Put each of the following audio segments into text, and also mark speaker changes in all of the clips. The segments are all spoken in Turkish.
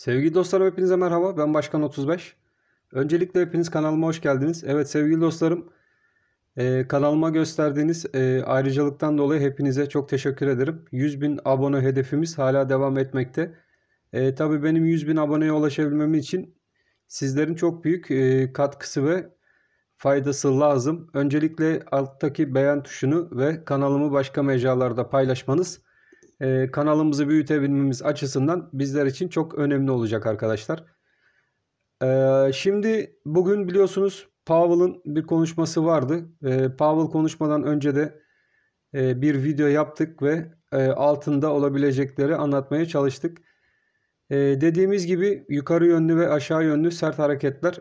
Speaker 1: Sevgili dostlarım hepinize merhaba. Ben Başkan 35. Öncelikle hepiniz kanalıma hoş geldiniz. Evet sevgili dostlarım e, kanalıma gösterdiğiniz e, ayrıcalıktan dolayı hepinize çok teşekkür ederim. 100 bin abone hedefimiz hala devam etmekte. E, Tabi benim 100 bin aboneye ulaşabilmem için sizlerin çok büyük e, katkısı ve faydası lazım. Öncelikle alttaki beğen tuşunu ve kanalımı başka mecralarda paylaşmanız e, kanalımızı büyütebilmemiz açısından bizler için çok önemli olacak arkadaşlar. E, şimdi bugün biliyorsunuz Powell'ın bir konuşması vardı. E, Powell konuşmadan önce de e, bir video yaptık ve altında olabilecekleri anlatmaya çalıştık. dediğimiz gibi yukarı yönlü ve aşağı yönlü sert hareketler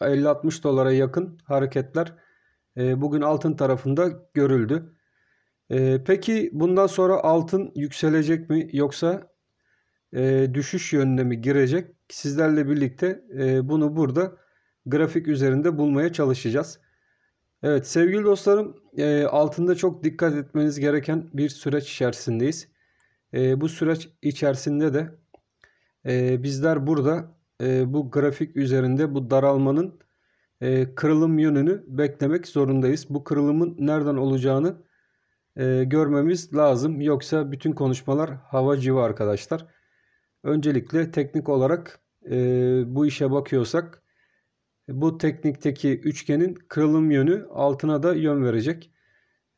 Speaker 1: 50-60 dolara yakın hareketler bugün altın tarafında görüldü. E, peki bundan sonra altın yükselecek mi yoksa e, düşüş yönüne mi girecek? Sizlerle birlikte e, bunu burada grafik üzerinde bulmaya çalışacağız. Evet sevgili dostlarım e, altında çok dikkat etmeniz gereken bir süreç içerisindeyiz. E, bu süreç içerisinde de e, bizler burada e, bu grafik üzerinde bu daralmanın e, kırılım yönünü beklemek zorundayız. Bu kırılımın nereden olacağını e, görmemiz lazım. Yoksa bütün konuşmalar hava civa arkadaşlar. Öncelikle teknik olarak e, bu işe bakıyorsak bu teknikteki üçgenin kırılım yönü altına da yön verecek.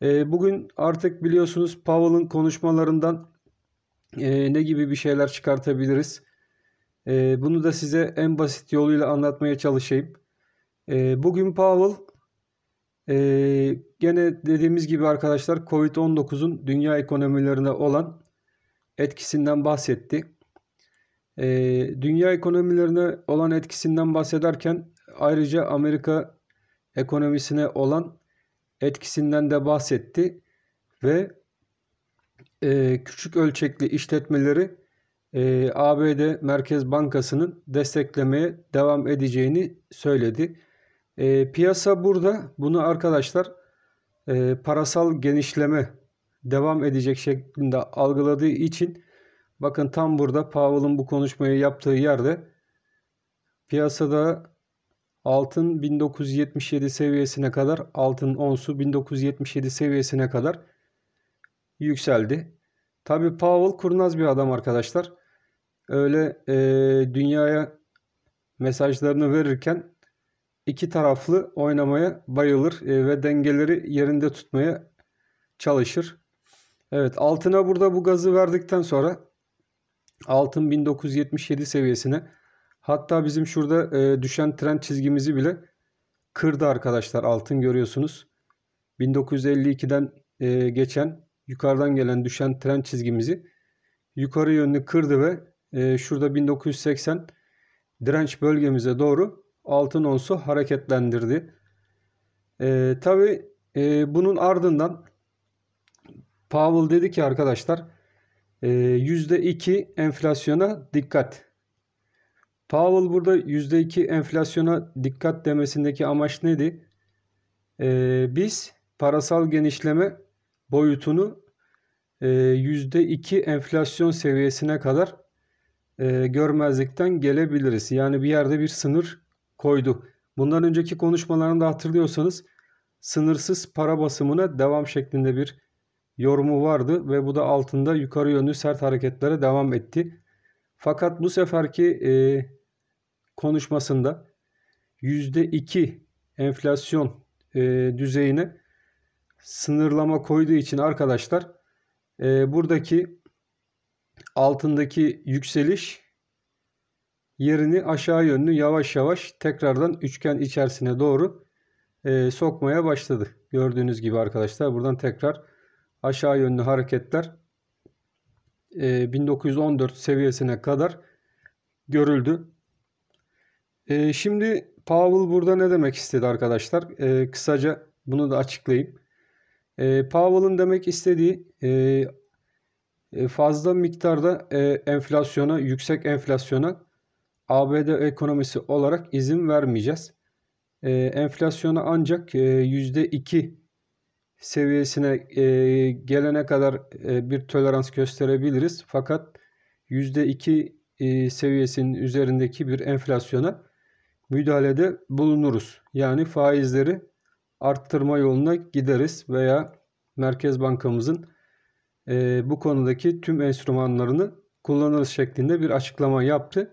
Speaker 1: E, bugün artık biliyorsunuz Powell'ın konuşmalarından e, ne gibi bir şeyler çıkartabiliriz. E, bunu da size en basit yoluyla anlatmaya çalışayım. E, bugün Powell ee, gene dediğimiz gibi arkadaşlar Covid-19'un dünya ekonomilerine olan etkisinden bahsetti. Ee, dünya ekonomilerine olan etkisinden bahsederken ayrıca Amerika ekonomisine olan etkisinden de bahsetti ve e, küçük ölçekli işletmeleri e, ABD Merkez Bankası'nın desteklemeye devam edeceğini söyledi. E, piyasa burada. Bunu arkadaşlar e, parasal genişleme devam edecek şeklinde algıladığı için bakın tam burada Powell'ın bu konuşmayı yaptığı yerde piyasada altın 1977 seviyesine kadar altın onsu 1977 seviyesine kadar yükseldi. Tabi Powell kurnaz bir adam arkadaşlar. Öyle e, dünyaya mesajlarını verirken iki taraflı oynamaya bayılır e, ve dengeleri yerinde tutmaya çalışır. Evet altına burada bu gazı verdikten sonra altın 1977 seviyesine hatta bizim şurada e, düşen trend çizgimizi bile kırdı arkadaşlar altın görüyorsunuz. 1952'den e, geçen yukarıdan gelen düşen trend çizgimizi yukarı yönlü kırdı ve şurada 1980 direnç bölgemize doğru altın onsu hareketlendirdi. E, Tabi e, bunun ardından Powell dedi ki arkadaşlar e, %2 enflasyona dikkat. Powell burada %2 enflasyona dikkat demesindeki amaç neydi? E, biz parasal genişleme boyutunu e, %2 enflasyon seviyesine kadar e, görmezlikten gelebiliriz. Yani bir yerde bir sınır koydu. Bundan önceki konuşmalarında hatırlıyorsanız sınırsız para basımına devam şeklinde bir yorumu vardı ve bu da altında yukarı yönlü sert hareketlere devam etti. Fakat bu seferki e, konuşmasında %2 enflasyon e, düzeyine sınırlama koyduğu için arkadaşlar e, buradaki altındaki yükseliş yerini aşağı yönlü yavaş yavaş tekrardan üçgen içerisine doğru e, sokmaya başladı. Gördüğünüz gibi arkadaşlar buradan tekrar aşağı yönlü hareketler e, 1914 seviyesine kadar görüldü. E, şimdi Powell burada ne demek istedi arkadaşlar? E, kısaca bunu da açıklayayım. E, Powell'ın demek istediği e, e fazla miktarda e, enflasyona, yüksek enflasyona ABD ekonomisi olarak izin vermeyeceğiz. E, enflasyonu ancak e, %2 seviyesine e, gelene kadar e, bir tolerans gösterebiliriz. Fakat %2 e, seviyesinin üzerindeki bir enflasyona müdahalede bulunuruz. Yani faizleri arttırma yoluna gideriz veya Merkez Bankamızın e, bu konudaki tüm enstrümanlarını kullanırız şeklinde bir açıklama yaptı.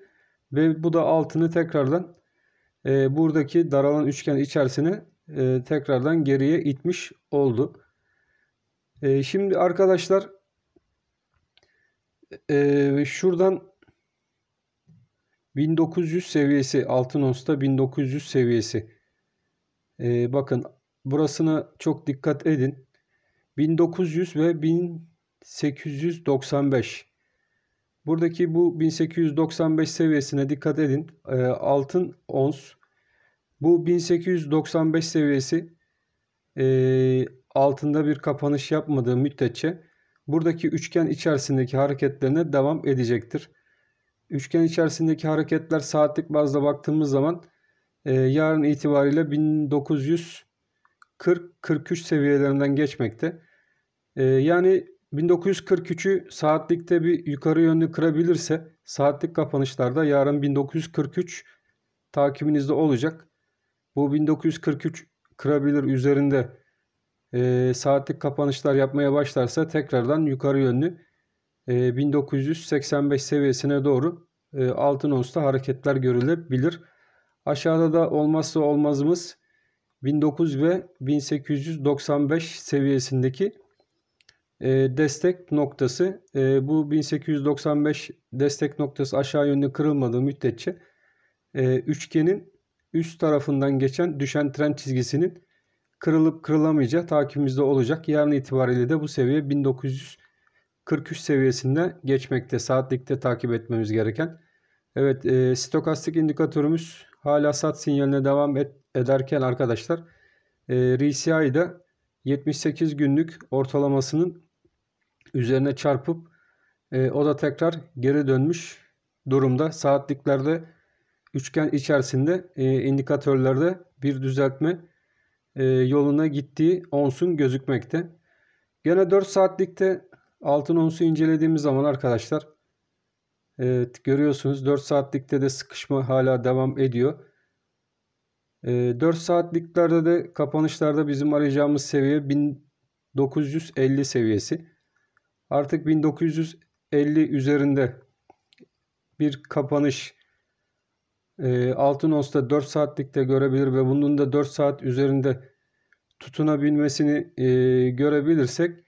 Speaker 1: Ve bu da altını tekrardan e, buradaki daralan üçgen içerisine e, tekrardan geriye itmiş oldu. E, şimdi arkadaşlar e, şuradan 1900 seviyesi altın onsta 1900 seviyesi e, bakın burasına çok dikkat edin 1900 ve 1895 Buradaki bu 1895 seviyesine dikkat edin. E, altın ons. Bu 1895 seviyesi e, altında bir kapanış yapmadığı müddetçe buradaki üçgen içerisindeki hareketlerine devam edecektir. Üçgen içerisindeki hareketler saatlik bazda baktığımız zaman e, yarın itibariyle 1940-43 seviyelerinden geçmekte. E, yani 1943'ü saatlikte bir yukarı yönlü kırabilirse saatlik kapanışlarda yarın 1943 takiminizde olacak. Bu 1943 kırabilir üzerinde e, saatlik kapanışlar yapmaya başlarsa tekrardan yukarı yönlü e, 1985 seviyesine doğru e, altın onsta hareketler görülebilir. Aşağıda da olmazsa olmazımız 1900 ve 1895 seviyesindeki e, destek noktası e, bu 1895 destek noktası aşağı yönlü kırılmadığı müddetçe e, üçgenin üst tarafından geçen düşen trend çizgisinin kırılıp kırılamayacağı takibimizde olacak. Yarın itibariyle de bu seviye 1943 seviyesinde geçmekte. Saatlikte takip etmemiz gereken. Evet e, stokastik indikatörümüz hala sat sinyaline devam et, ederken arkadaşlar e, RSI'da 78 günlük ortalamasının üzerine çarpıp e, o da tekrar geri dönmüş durumda. Saatliklerde üçgen içerisinde e, indikatörlerde bir düzeltme e, yoluna gittiği onsun gözükmekte. Gene 4 saatlikte altın onsu incelediğimiz zaman arkadaşlar evet, görüyorsunuz 4 saatlikte de sıkışma hala devam ediyor. E, 4 saatliklerde de kapanışlarda bizim arayacağımız seviye 1950 seviyesi artık 1950 üzerinde bir kapanış e, onsta 4 saatlikte görebilir ve bunun da 4 saat üzerinde tutunabilmesini e, görebilirsek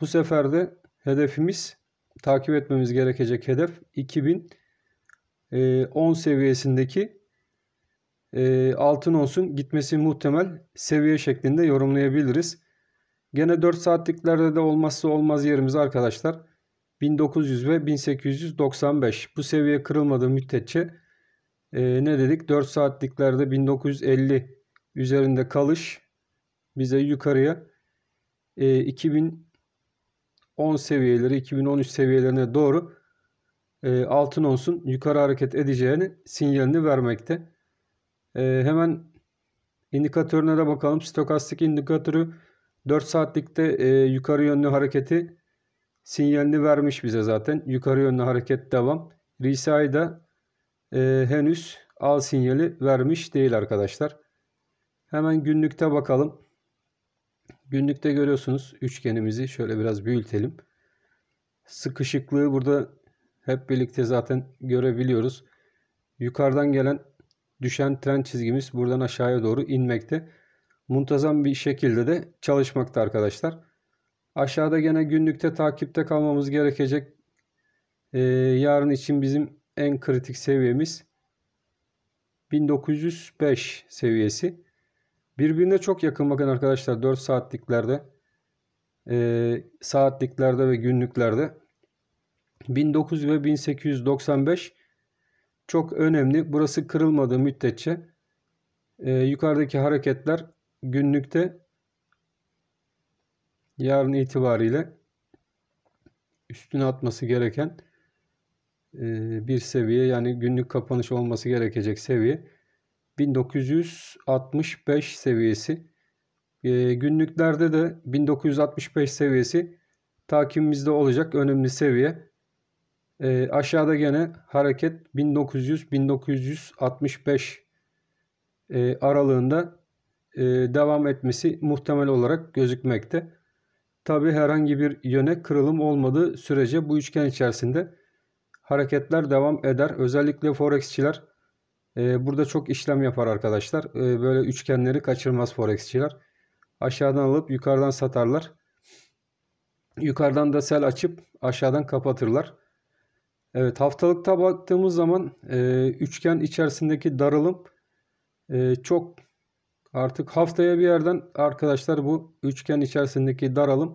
Speaker 1: bu sefer de hedefimiz takip etmemiz gerekecek hedef 2010 e, seviyesindeki e, altın olsun gitmesi muhtemel seviye şeklinde yorumlayabiliriz. Gene 4 saatliklerde de olmazsa olmaz yerimiz arkadaşlar 1900 ve 1895. Bu seviye kırılmadığı müddetçe e, ne dedik 4 saatliklerde 1950 üzerinde kalış bize yukarıya e, 2010 seviyeleri 2013 seviyelerine doğru e, altın olsun yukarı hareket edeceğini sinyalini vermekte. E, hemen indikatörüne de bakalım. Stokastik indikatörü 4 saatlikte e, yukarı yönlü hareketi sinyalini vermiş bize zaten. Yukarı yönlü hareket devam. RSI da e, henüz al sinyali vermiş değil arkadaşlar. Hemen günlükte bakalım. Günlükte görüyorsunuz üçgenimizi şöyle biraz büyütelim. Sıkışıklığı burada hep birlikte zaten görebiliyoruz. Yukarıdan gelen düşen trend çizgimiz buradan aşağıya doğru inmekte muntazam bir şekilde de çalışmakta arkadaşlar. Aşağıda gene günlükte takipte kalmamız gerekecek. Ee, yarın için bizim en kritik seviyemiz 1905 seviyesi. Birbirine çok yakın bakın arkadaşlar 4 saatliklerde e, saatliklerde ve günlüklerde 1900 ve 1895 çok önemli. Burası kırılmadığı müddetçe e, yukarıdaki hareketler günlükte yarın itibariyle üstüne atması gereken e, bir seviye yani günlük kapanış olması gerekecek seviye 1965 seviyesi e, günlüklerde de 1965 seviyesi takibimizde olacak önemli seviye e, aşağıda gene hareket 1900-1965 aralığında e, devam etmesi muhtemel olarak gözükmekte. Tabi herhangi bir yöne kırılım olmadığı sürece bu üçgen içerisinde hareketler devam eder. Özellikle forexçiler e, burada çok işlem yapar arkadaşlar. E, böyle üçgenleri kaçırmaz forexçiler. Aşağıdan alıp yukarıdan satarlar. Yukarıdan da sel açıp aşağıdan kapatırlar. Evet haftalıkta baktığımız zaman üçgen içerisindeki darılım çok Artık haftaya bir yerden arkadaşlar bu üçgen içerisindeki daralım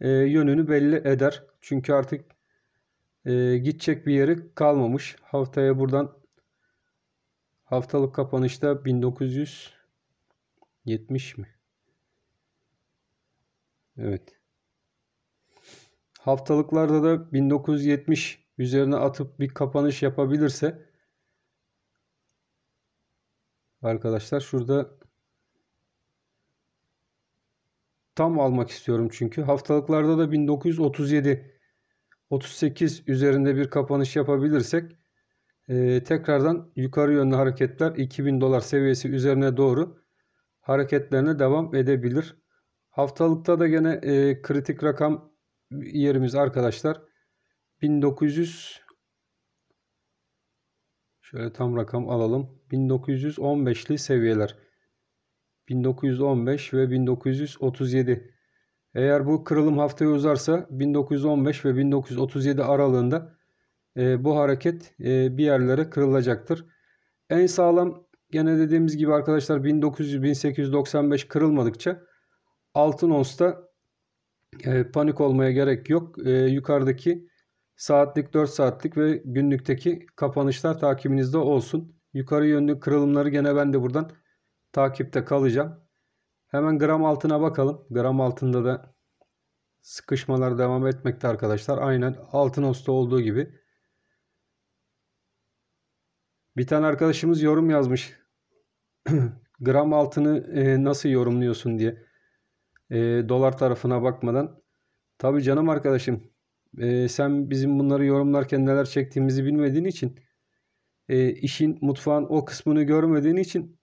Speaker 1: e, yönünü belli eder. Çünkü artık e, gidecek bir yeri kalmamış. Haftaya buradan haftalık kapanışta 1970 mi? Evet. Haftalıklarda da 1970 üzerine atıp bir kapanış yapabilirse arkadaşlar şurada tam almak istiyorum çünkü. Haftalıklarda da 1937 38 üzerinde bir kapanış yapabilirsek e, tekrardan yukarı yönlü hareketler 2000 dolar seviyesi üzerine doğru hareketlerine devam edebilir. Haftalıkta da gene e, kritik rakam yerimiz arkadaşlar 1900 şöyle tam rakam alalım 1915'li seviyeler. 1915 ve 1937. Eğer bu kırılım haftaya uzarsa 1915 ve 1937 aralığında e, bu hareket e, bir yerlere kırılacaktır. En sağlam gene dediğimiz gibi arkadaşlar 1900-1895 kırılmadıkça altın onsta e, panik olmaya gerek yok. E, yukarıdaki saatlik 4 saatlik ve günlükteki kapanışlar takibinizde olsun. Yukarı yönlü kırılımları gene ben de buradan takipte kalacağım. Hemen gram altına bakalım. Gram altında da sıkışmalar devam etmekte arkadaşlar. Aynen altın osta olduğu gibi. Bir tane arkadaşımız yorum yazmış. gram altını e, nasıl yorumluyorsun diye. E, dolar tarafına bakmadan. Tabi canım arkadaşım. E, sen bizim bunları yorumlarken neler çektiğimizi bilmediğin için. E, işin mutfağın o kısmını görmediğin için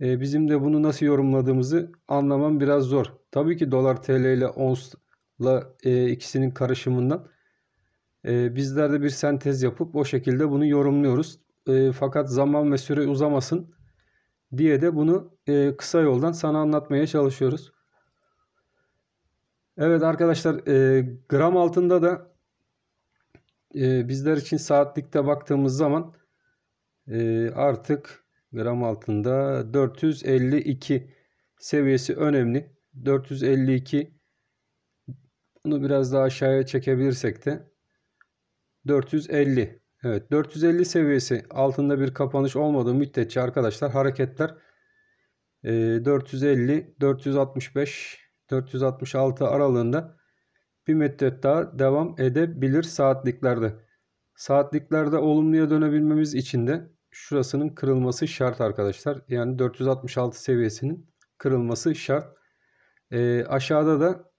Speaker 1: e, bizim de bunu nasıl yorumladığımızı anlamam biraz zor. Tabii ki dolar TL ile onsla e, ikisinin karışımından e, bizler de bir sentez yapıp o şekilde bunu yorumluyoruz. E, fakat zaman ve süre uzamasın diye de bunu e, kısa yoldan sana anlatmaya çalışıyoruz. Evet arkadaşlar e, gram altında da e, bizler için saatlikte baktığımız zaman e, artık gram altında 452 seviyesi önemli. 452 bunu biraz daha aşağıya çekebilirsek de 450 Evet 450 seviyesi altında bir kapanış olmadığı müddetçe arkadaşlar hareketler 450 465 466 aralığında bir müddet daha devam edebilir saatliklerde. Saatliklerde olumluya dönebilmemiz için de şurasının kırılması şart arkadaşlar. Yani 466 seviyesinin kırılması şart. E, aşağıda da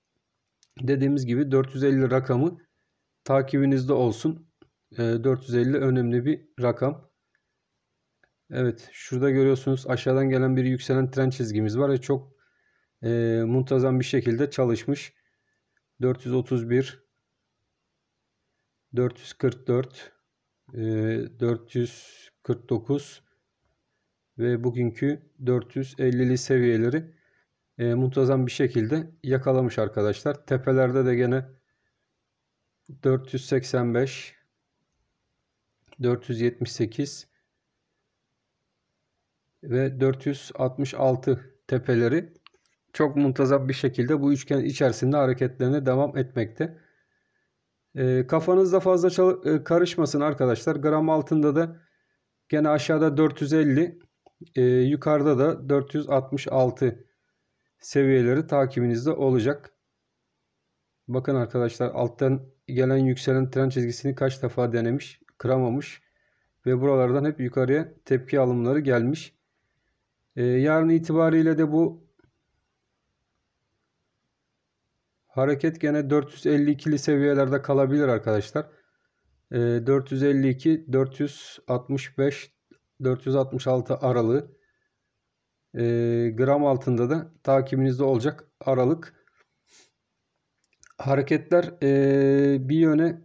Speaker 1: dediğimiz gibi 450 rakamı takibinizde olsun. E, ee, 450 önemli bir rakam. Evet şurada görüyorsunuz aşağıdan gelen bir yükselen tren çizgimiz var. ve Çok e, muntazam bir şekilde çalışmış. 431 444 e, 49 ve bugünkü 450'li seviyeleri e, muntazam bir şekilde yakalamış arkadaşlar. Tepelerde de gene 485 478 ve 466 tepeleri çok muntazam bir şekilde bu üçgen içerisinde hareketlerine devam etmekte. E, kafanızda fazla e, karışmasın arkadaşlar. Gram altında da Gene aşağıda 450, e, yukarıda da 466 seviyeleri takibinizde olacak. Bakın arkadaşlar alttan gelen yükselen tren çizgisini kaç defa denemiş, kıramamış ve buralardan hep yukarıya tepki alımları gelmiş. E, yarın itibariyle de bu hareket gene 452'li seviyelerde kalabilir arkadaşlar. 452 465 466 aralığı ee, gram altında da takibinizde olacak aralık hareketler ee, bir yöne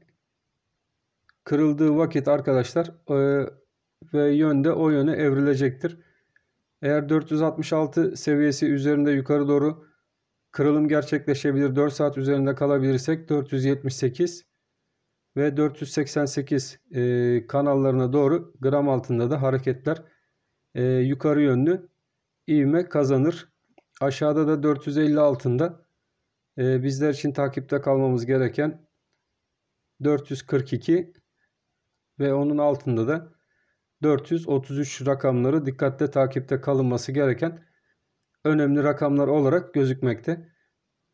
Speaker 1: kırıldığı vakit arkadaşlar ee, ve yönde o yöne evrilecektir. Eğer 466 seviyesi üzerinde yukarı doğru kırılım gerçekleşebilir 4 saat üzerinde kalabilirsek 478 ve 488 e, kanallarına doğru gram altında da hareketler e, yukarı yönlü ivme kazanır. Aşağıda da 450 altında e, bizler için takipte kalmamız gereken 442 ve onun altında da 433 rakamları dikkatle takipte kalınması gereken önemli rakamlar olarak gözükmekte.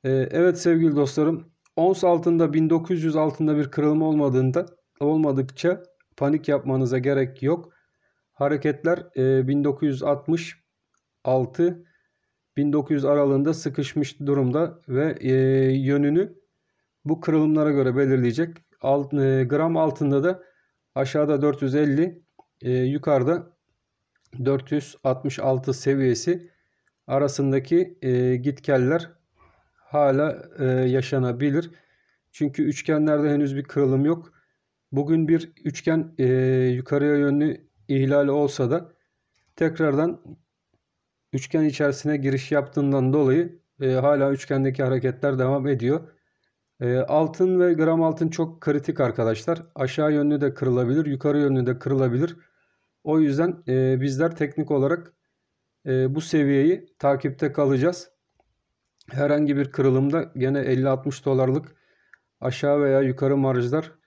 Speaker 1: E, evet sevgili dostlarım Ons altında 1900 altında bir kırılma olmadığında olmadıkça panik yapmanıza gerek yok. Hareketler 1966 e, 1900 aralığında sıkışmış durumda ve e, yönünü bu kırılımlara göre belirleyecek. Alt, e, gram altında da aşağıda 450 yukarıda 466 seviyesi arasındaki gitkeller hala e, yaşanabilir. Çünkü üçgenlerde henüz bir kırılım yok. Bugün bir üçgen e, yukarıya yönlü ihlali olsa da tekrardan üçgen içerisine giriş yaptığından dolayı e, hala üçgendeki hareketler devam ediyor. E, altın ve gram altın çok kritik arkadaşlar. Aşağı yönlü de kırılabilir, yukarı yönlü de kırılabilir. O yüzden e, bizler teknik olarak e, bu seviyeyi takipte kalacağız herhangi bir kırılımda gene 50-60 dolarlık aşağı veya yukarı marjlar